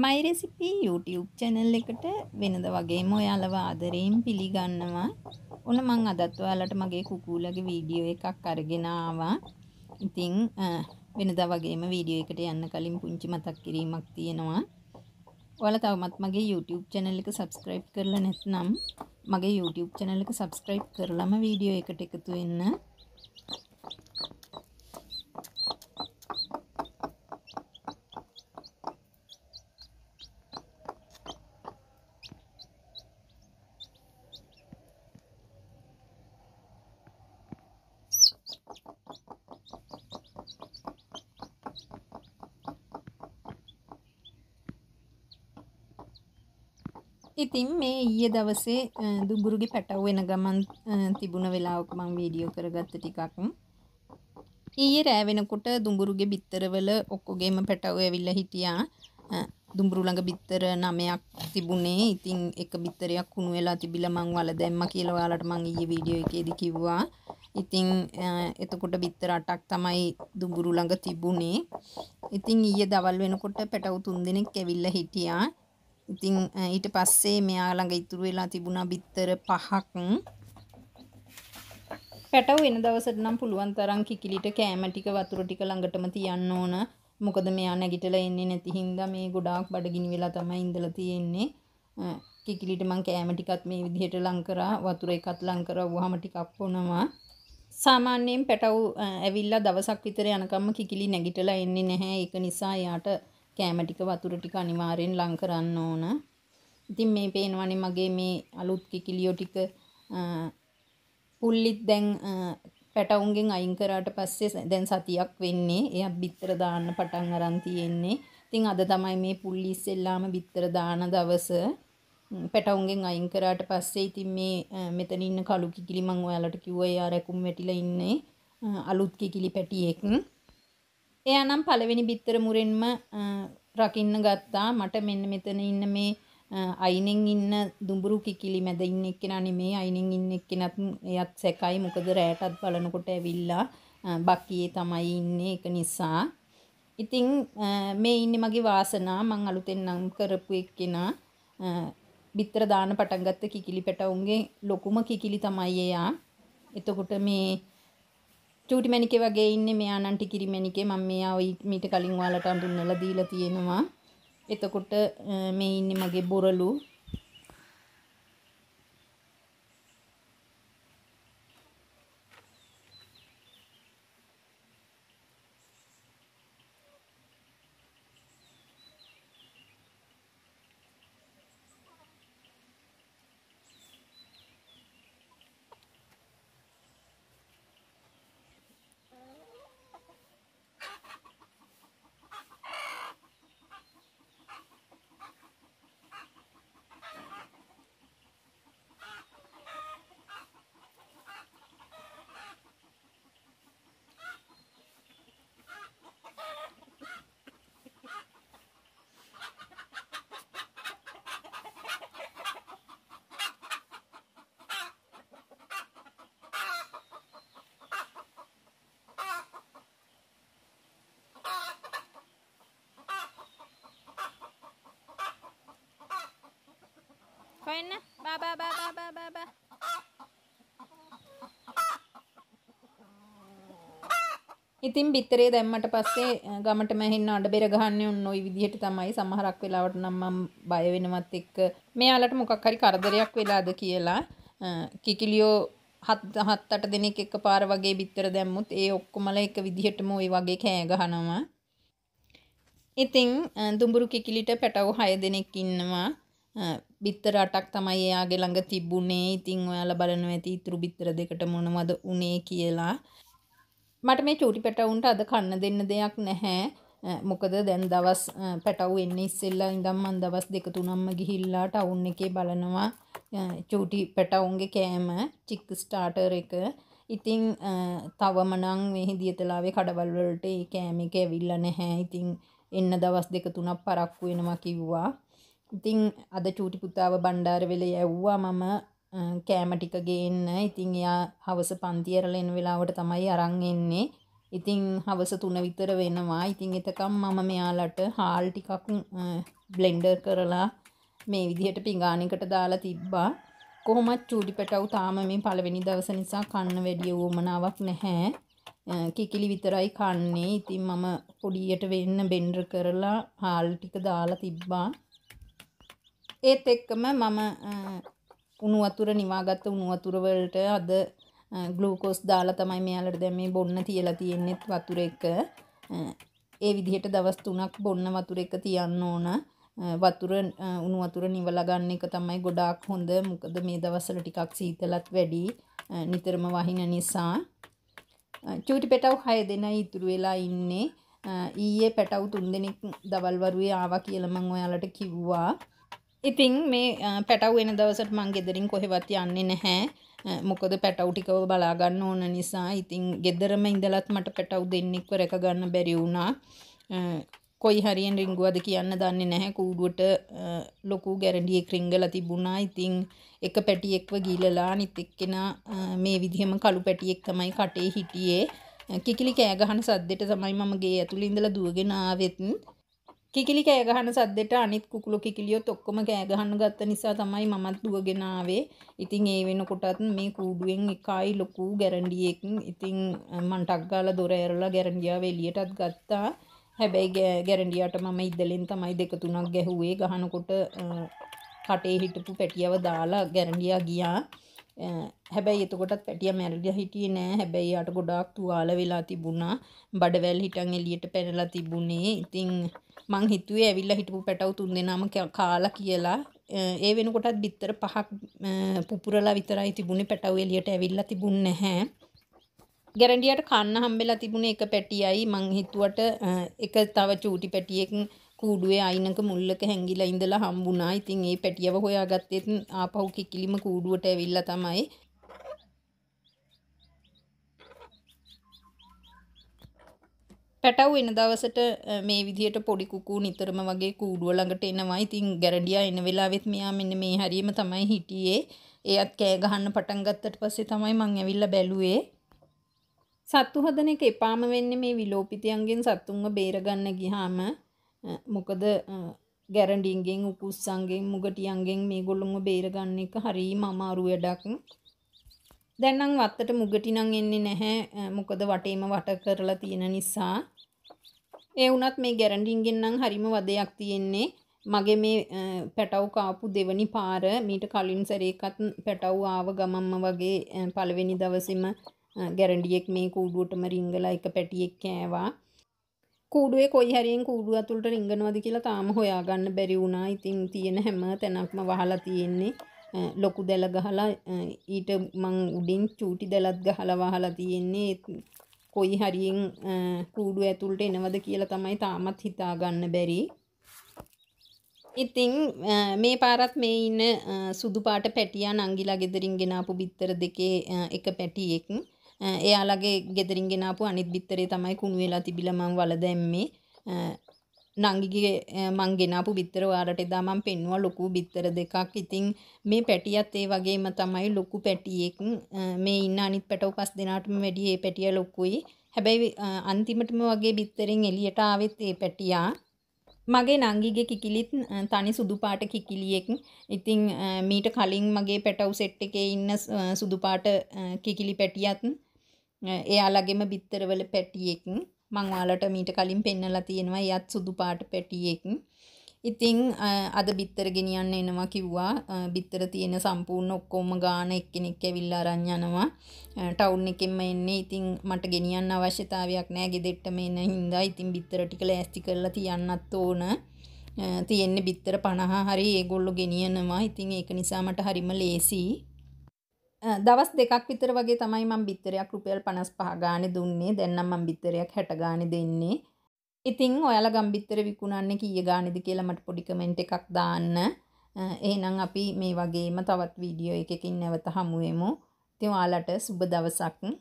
මයි recipe YouTube channel එකට වෙනද වගේම ඔයාලව ආදරයෙන් පිළිගන්නවා. ඔන්න මං අදත් ඔයාලට මගේ කුකුලගේ වීඩියෝ එකක් අරගෙන ආවා. ඉතින් වෙනදා වගේම වීඩියෝ එකට යන්න කලින් පුංචි මතක් කිරීමක් තියෙනවා. ඔයාලා තවමත් මගේ YouTube channel එක subscribe කරලා නැත්නම් මගේ YouTube channel එක subscribe කරලම වීඩියෝ එකට එකතු වෙන්න. ඉතින් මේ ඊයේ දවසේ දුඹුරුගේ පැටව වෙන ගමන් තිබුණ වෙලාවක මම වීඩියෝ කරගත්ත ටිකක්. ඊයේ රෑ වෙනකොට දුඹුරුගේ බිත්තරවල ඔක්කොගේම පැටව ඇවිල්ලා හිටියා. දුඹුරු ළඟ බිත්තර 9ක් තිබුණේ. ඉතින් එක බිත්තරයක් කුණු වෙලා තිබිලා මං වල දැම්මා කියලා ඔයාලට මං ඊයේ වීඩියෝ එකේදී කිව්වා. ඉතින් එතකොට බිත්තර 8ක් තමයි දුඹුරු ළඟ තිබුණේ. ඉතින් ඊයේ දවල් වෙනකොට පැටව 3 දෙනෙක් ඇවිල්ලා හිටියා. ඉතින් ඊට පස්සේ මෙයා ළඟ ඉතුරු වෙලා තිබුණා බිත්තර පහක් පැටව වෙන දවසට නම් පුළුවන් තරම් කිකිලිට කෑම ටික වතුර ටික ළඟටම තියන්න ඕන මොකද මෙයා නැගිටලා එන්නේ නැති හින්දා මේ ගොඩාක් බඩගිනි වෙලා තමයි ඉඳලා තියෙන්නේ කිකිලිට මං කෑම ටිකත් මේ විදිහට ලං කරා වතුර එකත් ලං කරවුවාම ටිකක් වුණා සාමාන්‍යයෙන් පැටව් ඇවිල්ලා දවසක් විතර යනකම්ම කිකිලි නැගිටලා එන්නේ නැහැ ඒක නිසා එයාට කෑම ටික වතුර ටික අනිවාර්යෙන් ලං කරන්න ඕන. ඉතින් මේ පේනවනේ මගේ මේ අලුත් කිකිලියෝ ටික පුල්ලිත් දැන් පැටවුන්ගෙන් අයින් කරාට පස්සේ දැන් සතියක් වෙන්නේ. එයත් බිත්තර දාන්න පටන් අරන් තියෙන්නේ. ඉතින් අද තමයි මේ පුල්ලි ඉස්සෙල්ලාම බිත්තර දාන දවස. පැටවුන්ගෙන් අයින් කරාට පස්සේ ඉතින් මේ මෙතන ඉන්න කළු කිකිලි මම ඔයාලට කිව්වා එයා රැකුම් වැටිලා ඉන්නේ. අලුත් කිකිලි පැටියෙක්. එයා නම් පළවෙනි බිත්තර මුරෙන්ම රකින්න ගත්තා මට මෙන්න මෙතන ඉන්න මේ අයිනෙන් ඉන්න දුඹුරු කිකිලි මැද ඉන්න එක්කෙනා නෙමේ අයිනෙන් ඉන්න එක්කෙනත් එයත් සැකයි මොකද රැයටත් බලනකොට ඇවිල්ලා බක්කියේ තමයි ඉන්නේ ඒක නිසා ඉතින් මේ ඉන්නේ මගේ වාසනා මං අලුතෙන් නම් කරපු එක්කෙනා බිත්තර දාන පටන් ගත්ත කිකිලි පැටවුන්ගේ ලොකුම කිකිලි තමයි එයා එතකොට මේ චූටි මැණිකේ වගේ ඉන්නේ මෙයා නම් ටිකිරි මැණිකේ මම මෙයා ওই මීට කලින් ඔයාලට අඳුන්වලා දීලා තියෙනවා එතකොට මේ ඉන්නේ මගේ බොරලු එන්න බා බා බා බා බා බා බා ඉතින් බිත්තරේ දැම්මට පස්සේ ගමට මැහෙන්න අඩබෙර ගහන්නේ උන් ওই විදිහට තමයි සමහරක් වෙලාවට නම් මම බය වෙනවත් එක්ක මෙයාලට මොකක් හරි කරදරයක් වෙලාද කියලා කිකිලියෝ හත් හත් අට දෙනෙක් එකපාර වගේ බිත්තර දැම්මුත් ඒ ඔක්කොමල එක විදිහටම ওই වගේ කෑ ගහනවා. ඉතින් දුඹුරු කිකිලිට පැටවු 6 දෙනෙක් ඉන්නවා. බිත්තර අටක් තමයි එයාගේ ළඟ තිබුණේ ඉතිං ඔයාලා බලනවා ඇති ඉතුරු බිත්තර දෙකට මොනවද උනේ කියලා මට මේ චූටි පැටවුන්ට අද කන්න දෙන්න දෙයක් නැහැ මොකද දැන් දවස් පැටව් එන්නේ ඉස්සෙල්ලා ඉඳන් මම දවස් දෙක තුනක්ම ගිහිල්ලා ටවුන් එකේ බලනවා චූටි පැටවුන්ගේ කෑම චික් ස්ටාර්ටර් එක ඉතින් තවම නම් මේ හිදියතලාවේ කඩවල් වලට ඒ කෑම එක ඇවිල්ලා නැහැ ඉතින් එන්න දවස් දෙක තුනක් පරක්කු වෙනවා කිව්වා ඉතින් අද චූටි පුතාව බණ්ඩාරවෙලේ ඇව්වා මම කෑම ටික ගේන්න. ඉතින් එයා හවස පන්ති ඇරලා එන වෙලාවට තමයි අරන් එන්නේ. ඉතින් හවස 3 විතර වෙනවා. ඉතින් එතකම් මම මෙයාලට හාල් ටිකක් බ්ලෙන්ඩර් කරලා මේ විදිහට පිඟානයකට දාලා තිබ්බා. කොහොමත් චූටි පැටව් තාම මේ පළවෙනි දවස නිසා කන්න වැඩි වුමනාවක් නැහැ. කිකිලි විතරයි කන්නේ. ඉතින් මම පොඩියට වෙන්න බෙන්ඩර් කරලා හාල් ටික දාලා තිබ්බා. ඒත් එක්කම මම උණු වතුර නිවාගත්ත උණු වතුර වලට අද ග්ලූකෝස් දාලා තමයි මෙයාලට දැන් මේ බොන්න තියලා තියෙන්නේත් වතුර එක. ඒ විදිහට දවස් 3ක් බොන්න වතුර එක තියන්න ඕන. වතුර උණු වතුර නිවලා ගන්න එක තමයි ගොඩාක් හොඳ. මොකද මේ දවස්වල ටිකක් සීතලත් වැඩි. නිතරම වහින නිසා චූටි පැටව් 6 දෙනා ඉතුරු වෙලා ඉන්නේ. ඊයේ පැටව් 3 දෙනෙක් දවල්වරුේ ආවා කියලා මම ඔයාලට කිව්වා. ඉතින් මේ පැටව් එන දවසට මං ගෙදරින් කොහෙවත් යන්නේ නැහැ මොකද පැටව් ටිකව බලා ගන්න ඕන නිසා ඉතින් ගෙදරම ඉඳලත් මට පැටව් දෙන්නෙක්ව රැක ගන්න බැරි වුණා කොයි හරියෙන් රිංගුවද කියන්න දන්නේ නැහැ කූඩුවට ලොකු ගැරන්ඩියෙක් රිංගලා තිබුණා ඉතින් එක පැටියෙක්ව ගිලලා අනිත් එක්කෙනා මේ විදිහම කළු පැටියෙක් තමයි කටේ හිටියේ කිකිලි කෑ ගහන සද්දෙට තමයි මම ගේ ඇතුළේ ඉඳලා දුවගෙන ආවෙත් කිකිලි කෑ ගහන සද්දෙට අනිත් කුකුළු කිකිලියොත් ඔක්කොම කෑ ගහන්න ගත්ත නිසා තමයි මමත් දුවගෙන ආවේ. ඉතින් ඒ වෙනකොටත් මේ කූඩුවෙන් එකයි ලොකු ගැරන්ඩියෙක්. ඉතින් මං ටක් ගාලා දොර ඇරලා ගැරන්ඩියාව එළියටත් ගත්තා. හැබැයි ගැරන්ඩියාට මම ඉදලෙන් තමයි දෙක තුනක් ගැහුවේ. ගහනකොට කටේ හිටපු පැටියව දාලා ගැරන්ඩියා ගියා. හැබැයි එතකොටත් පැටිය මැරිලා හිටියේ නෑ. හැබැයි යාට ගොඩාක් තුවාල වෙලා තිබුණා. බඩවැල් හිටන් එළියට පැනලා තිබුණේ. ඉතින් මං හිතුවේ ඇවිල්ලා හිටපු පැටව් තුන්දෙනාම කාලා කියලා. ඒ වෙනකොටත් බිත්තර පහක් පුපුරලා විතරයි තිබුණේ. පැටව් එළියට ඇවිල්ලා තිබුණ නැහැ. ගැරන්ඩියට කන්න හම්බෙලා තිබුණේ එක පැටියයි. මං හිතුවට එක තව චූටි පැටියෙක් කූඩුවේ අයිනක මුල්ලක හැංගිලා ඉඳලා හම්බුණා. ඉතින් ඒ පැටියව හොයාගත්තෙත් ආපහු කිකිලිම කූඩුවට ඇවිල්ලා තමයි. පැටව එන දවසට මේ විදිහට පොඩි කුකු නිතරම වගේ කූඩුව ළඟට එනවා. ඉතින් ගැරඩියා එන වෙලාවෙත් මෙයා මෙන්න මේ හරියම තමයි හිටියේ. එයත් කෑ ගහන්න පටන් ගත්තට පස්සේ තමයි මං ඇවිල්ලා බැලුවේ. සත්තු හදන එක එපාම වෙන්නේ මේ විලෝපිතයන්ගෙන් සත්තුන්ව බේරගන්න ගියාම මොකද ගැරඩින්ගෙන් උකුස්සන්ගෙන් මුගටියන්ගෙන් මේ ගොල්ලොම බේරගන්න එක හරීම අමාරු වැඩක් දැන්නම් වත්තට මුගටි නම් එන්නේ නැහැ මොකද වටේම වට කරලා තියෙන නිසා ඒ වුණත් මේ ගැරඩින්ගෙන් නම් හරිම වදයක් තියෙන්නේ මගේ මේ පැටව් කාපු දෙවනි පාර මීට කලින් සැරේකත් පැටව් ආව ගමම්ම වගේ පළවෙනි දවසෙම ගැරඩියෙක් මේ කූඩුවටම රිංගලා එක පැටියෙක් කෑවා කූඩුවේ කොයි හැරෙන් කූඩුව ඇතුළට රිංගනවද කියලා තාම හොයාගන්න බැරි වුණා. ඉතින් තියෙන හැම තැනක්ම වහලා තියෙන්නේ. ලොකු දැල ගහලා ඊට මං උඩින් චූටි දැලත් ගහලා වහලා තියෙන්නේ. කොයි හරියෙන් කූඩුව ඇතුළට එනවද කියලා තමයි තාමත් හිතාගන්න බැරි. ඉතින් මේ පාරත් මේ ඉන්න සුදු පාට පැටියා නංගිලා ගෙදරින් ගෙනාපු බිත්තර දෙකේ එක පැටියෙක් එයාලගේ ගෙදරින් ගෙනාපු අනිත් බිත්තරේ තමයි කුණු වෙලා තිබිලා මං වල දැම්මේ නංගිගේ මං ගෙනාපු බිත්තර ඔයාලට එදා මං පෙන්නුවා ලොකු බිත්තර දෙකක්. ඉතින් මේ පැටියත් ඒ වගේම තමයි ලොකු පැටියෙක්. මේ ඉන්න අනිත් පැටව පස් දෙනාටම වැඩි මේ පැටිය ලොකුයි. හැබැයි අන්තිමටම වගේ බිත්තරෙන් එළියට ආවෙත් ඒ පැටියා. මගේ නංගිගේ කිකිලිත් තනි සුදු පාට කිකිලියෙක්. ඉතින් මීට කලින් මගේ පැටවු සෙට් එකේ ඉන්න සුදු පාට කිකිලි පැටියත් එයාලගෙම බිත්තරවල පැටියෙක් මං ඔයාලට මීට කලින් පෙන්නලා තියෙනවා එයත් සුදු පාට පැටියෙක් ඉතිං අද බිත්තර ගෙනියන්න එනවා කිව්වා බිත්තර තියෙන සම්පූර්ණ ඔක්කොම ගාන එක්කෙනෙක් ඇවිල්ලා අරන් යනවා ටවුන් එකෙන්ම එන්නේ ඉතිං මට ගෙනියන්න අවශ්‍යතාවයක් නැහැ ගෙදෙට්ටම එන හින්දා ඉතිං බිත්තර ටික ලෑස්ති කරලා තියන්නත් ඕන තියෙන්නේ බිත්තර 50 හරි ඒගොල්ලෝ ගෙනියනවා ඉතිං ඒක නිසා මට හරිම ලේසියි දවස් දෙකක් විතර වගේ තමයි මම බිත්තරයක් රුපියල් 55 ගානේ දුන්නේ. දැන් නම් මම බිත්තරයක් 60 ගානේ දෙන්නේ. ඉතින් ඔයාලා ගම්බිත්තර විකුණන්නේ කීය ගානේද කියලා මට පොඩි කමෙන්ට් එකක් දාන්න. එහෙනම් අපි මේ වගේම තවත් වීඩියෝ එකකින් නැවත හමු වෙමු. ඉතින් ඔයාලට සුබ දවසක්.